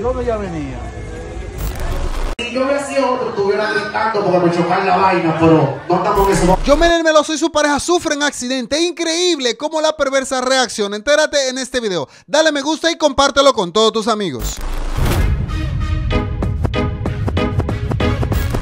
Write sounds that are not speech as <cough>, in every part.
dónde ya venía? yo me hacía otro, estuviera gritando porque me chocar la vaina, pero no estamos en eso. Yo Menel Meloso y su pareja sufre un accidente. Increíble como la perversa reacción. Entérate en este video. Dale me gusta y compártelo con todos tus amigos.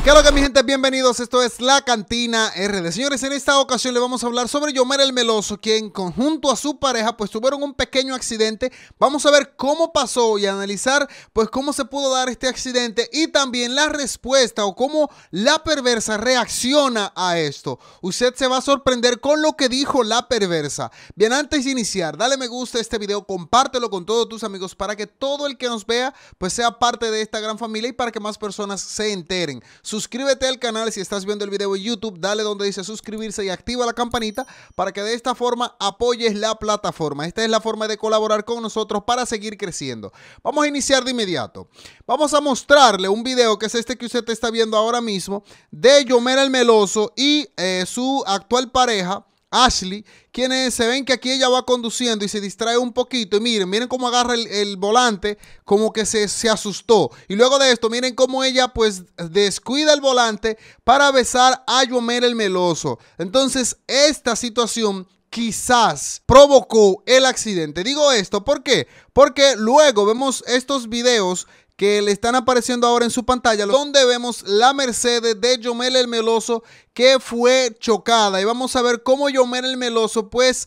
¿Qué que mi gente? Bienvenidos, esto es La Cantina RD. Señores, en esta ocasión le vamos a hablar sobre Yomer el Meloso, quien conjunto a su pareja pues tuvieron un pequeño accidente. Vamos a ver cómo pasó y analizar pues cómo se pudo dar este accidente y también la respuesta o cómo la perversa reacciona a esto. Usted se va a sorprender con lo que dijo la perversa. Bien, antes de iniciar, dale me gusta a este video, compártelo con todos tus amigos para que todo el que nos vea pues sea parte de esta gran familia y para que más personas se enteren. Suscríbete al canal si estás viendo el video en YouTube, dale donde dice suscribirse y activa la campanita para que de esta forma apoyes la plataforma. Esta es la forma de colaborar con nosotros para seguir creciendo. Vamos a iniciar de inmediato. Vamos a mostrarle un video que es este que usted está viendo ahora mismo de Yomera el Meloso y eh, su actual pareja Ashley, quienes se ven que aquí ella va conduciendo y se distrae un poquito. Y miren, miren cómo agarra el, volante, como que se, asustó. Y luego de esto, miren cómo ella pues descuida el volante para besar a Yomer el Meloso. Entonces, esta situación quizás provocó el accidente. Digo esto, ¿por qué? Porque luego vemos estos videos que le están apareciendo ahora en su pantalla, donde vemos la Mercedes de Yomel el Meloso que fue chocada. Y vamos a ver cómo Yomel el Meloso pues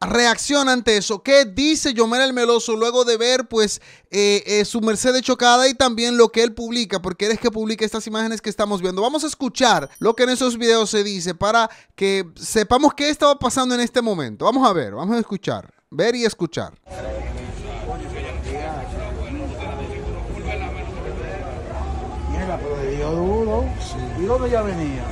reacciona ante eso. ¿Qué dice Yomel el Meloso luego de ver pues eh, eh, su Mercedes chocada y también lo que él publica? Porque eres que publica estas imágenes que estamos viendo. Vamos a escuchar lo que en esos videos se dice para que sepamos qué estaba pasando en este momento. Vamos a ver, vamos a escuchar, ver y escuchar. pero de dios duro. Sí. ¿Y dónde ya venía?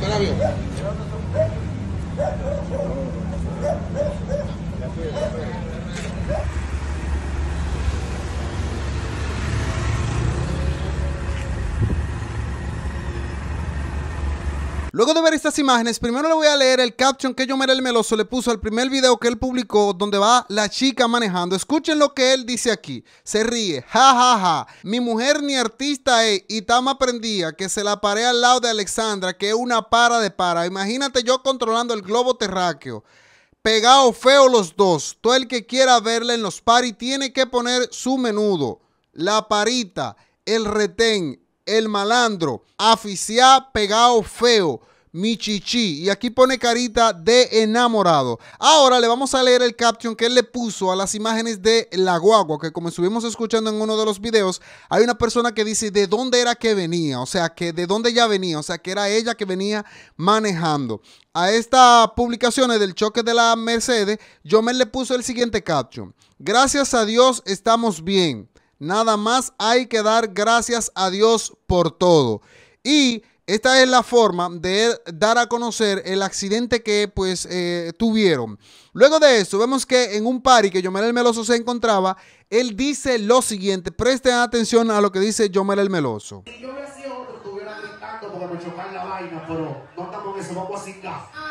¿Qué Luego de ver estas imágenes, primero le voy a leer el caption que Yomel el Meloso le puso al primer video que él publicó donde va la chica manejando. Escuchen lo que él dice aquí. Se ríe, ja ja ja. Mi mujer ni artista es y Tama aprendía que se la paré al lado de Alexandra, que es una para de para. Imagínate yo controlando el globo terráqueo. Pegado feo los dos. Todo el que quiera verla en los paris tiene que poner su menudo, la parita, el retén, el malandro, aficiado, pegado feo, Michichi. Y aquí pone carita de enamorado. Ahora le vamos a leer el caption que él le puso a las imágenes de la guagua, que como estuvimos escuchando en uno de los videos, hay una persona que dice de dónde era que venía, o sea, que de dónde ya venía, o sea, que era ella que venía manejando. A estas publicaciones del choque de la Mercedes, me le puso el siguiente caption. Gracias a Dios estamos bien. Nada más hay que dar gracias a Dios por todo. Y esta es la forma de dar a conocer el accidente que pues eh, tuvieron. Luego de eso vemos que en un party que Yomel el Meloso se encontraba, él dice lo siguiente. Presten atención a lo que dice Yomel el Meloso. Yo otro, estuviera porque me chocan la vaina, pero no estamos en eso, vamos a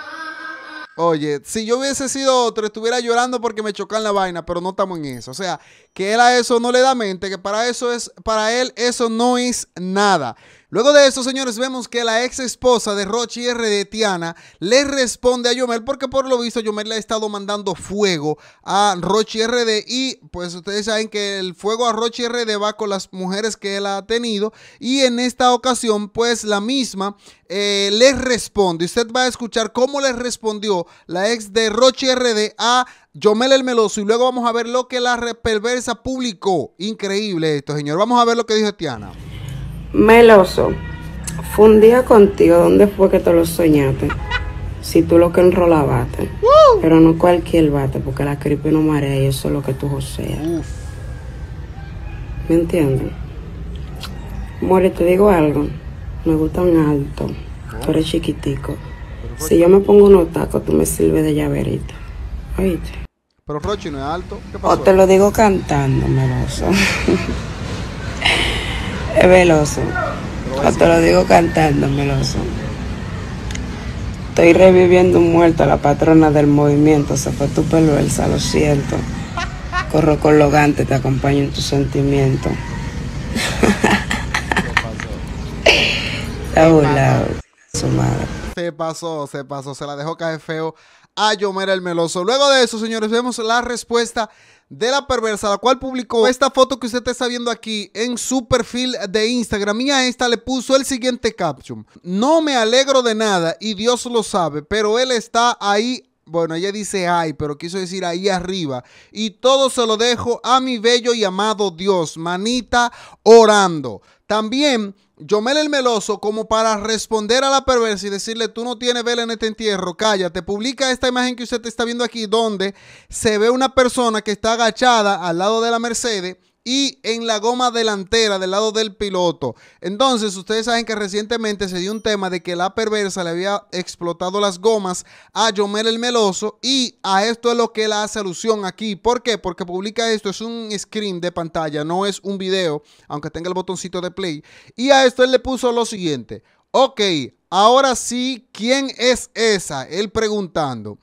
Oye, si yo hubiese sido otro, estuviera llorando porque me chocan la vaina, pero no estamos en eso. O sea, que él a eso no le da mente, que para eso es, para él eso no es nada. Luego de eso, señores, vemos que la ex esposa de Rochi R de Tiana le responde a Yomel, porque por lo visto Yomel le ha estado mandando fuego a Rochi RD y pues ustedes saben que el fuego a Rochi RD va con las mujeres que él ha tenido y en esta ocasión pues la misma eh, le responde. Usted va a escuchar cómo le respondió la ex de Rochi RD a Yomel el Meloso y luego vamos a ver lo que la perversa publicó. Increíble esto, señor. Vamos a ver lo que dijo Tiana. Meloso, fue un día contigo, ¿dónde fue que te lo soñaste? Si tú lo que enrolabaste. Pero no cualquier bate, porque la cripe no marea y eso es lo que tú joseas. ¿Me entiendes? More, te digo algo. Me gusta un alto. Tú eres chiquitico. Si yo me pongo unos tacos, tú me sirves de llaverita. ¿Oíste? Pero Rochi no es alto. O te lo digo cantando, meloso. <laughs> es veloso. O te lo digo cantando, Meloso. Estoy reviviendo un muerto, la patrona del movimiento. Se fue tu pelo elsa, lo siento. Corro con lo gante, te acompaño en tu sentimiento. Está burlado, Se pasó, se pasó, se la dejó caer feo a Yomera el Meloso. Luego de eso, señores, vemos la respuesta de la perversa, la cual publicó esta foto que usted está viendo aquí en su perfil de Instagram. Y a esta le puso el siguiente caption. No me alegro de nada y Dios lo sabe, pero él está ahí bueno, ella dice ay, pero quiso decir ahí arriba. Y todo se lo dejo a mi bello y amado Dios, manita orando. También Yomel el Meloso, como para responder a la perversa y decirle, tú no tienes vela en este entierro, cállate, publica esta imagen que usted está viendo aquí, donde se ve una persona que está agachada al lado de la Mercedes y en la goma delantera del lado del piloto. Entonces, ustedes saben que recientemente se dio un tema de que la perversa le había explotado las gomas a Jomel el Meloso y a esto es lo que la hace alusión aquí. ¿Por qué? Porque publica esto, es un screen de pantalla, no es un video, aunque tenga el botoncito de play. Y a esto él le puso lo siguiente. Ok, ahora sí, ¿quién es esa? Él preguntando.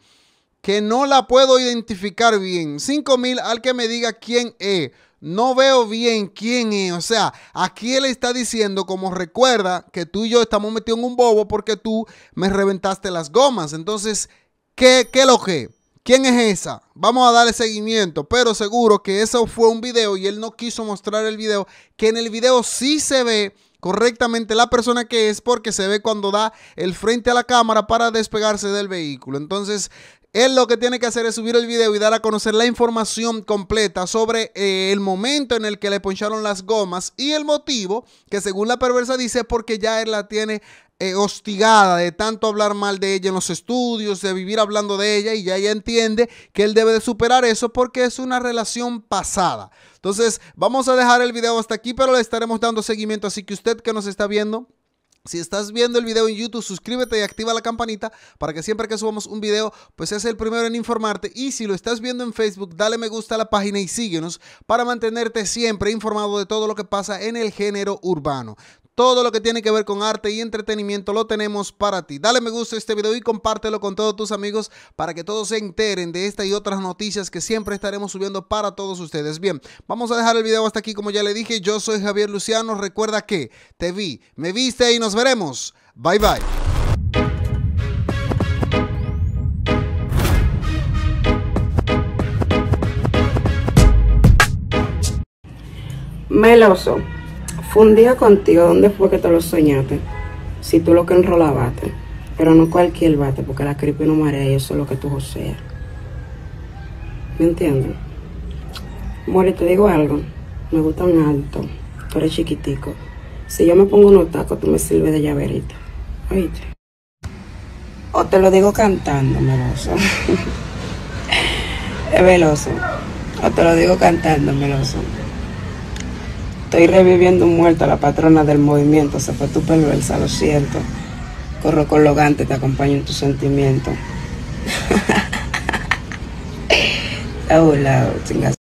Que no la puedo identificar bien. 5000 al que me diga quién es no veo bien quién es. O sea, aquí él está diciendo, como recuerda, que tú y yo estamos metidos en un bobo porque tú me reventaste las gomas. Entonces, ¿qué, qué lo que? ¿Quién es esa? Vamos a darle seguimiento, pero seguro que eso fue un video y él no quiso mostrar el video, que en el video sí se ve correctamente la persona que es porque se ve cuando da el frente a la cámara para despegarse del vehículo. Entonces, él lo que tiene que hacer es subir el video y dar a conocer la información completa sobre eh, el momento en el que le poncharon las gomas y el motivo, que según la perversa dice porque ya él la tiene eh, hostigada de tanto hablar mal de ella en los estudios, de vivir hablando de ella y ya ella entiende que él debe de superar eso porque es una relación pasada. Entonces, vamos a dejar el video hasta aquí, pero le estaremos dando seguimiento, así que usted que nos está viendo, si estás viendo el video en YouTube, suscríbete y activa la campanita para que siempre que subamos un video, pues seas el primero en informarte. Y si lo estás viendo en Facebook, dale me gusta a la página y síguenos para mantenerte siempre informado de todo lo que pasa en el género urbano. Todo lo que tiene que ver con arte y entretenimiento lo tenemos para ti. Dale me gusta a este video y compártelo con todos tus amigos para que todos se enteren de esta y otras noticias que siempre estaremos subiendo para todos ustedes. Bien, vamos a dejar el video hasta aquí. Como ya le dije, yo soy Javier Luciano. Recuerda que te vi, me viste y nos veremos. Bye bye. meloso. Fue un día contigo, ¿dónde fue que te lo soñaste? Si tú lo que enrolabaste. Pero no cualquier bate, porque la creepy no marea y eso es lo que tú joseas. ¿Me entiendes? Mori, te digo algo. Me gusta un alto. Tú eres chiquitico. Si yo me pongo unos tacos, tú me sirves de llaverita. ¿Oíste? O te lo digo cantando, meloso. <laughs> es veloso. O te lo digo cantando, meloso. Estoy reviviendo un muerto, la patrona del movimiento. Se fue tu perversa, lo siento. Corro con lo te acompaño en tu sentimiento. <laughs>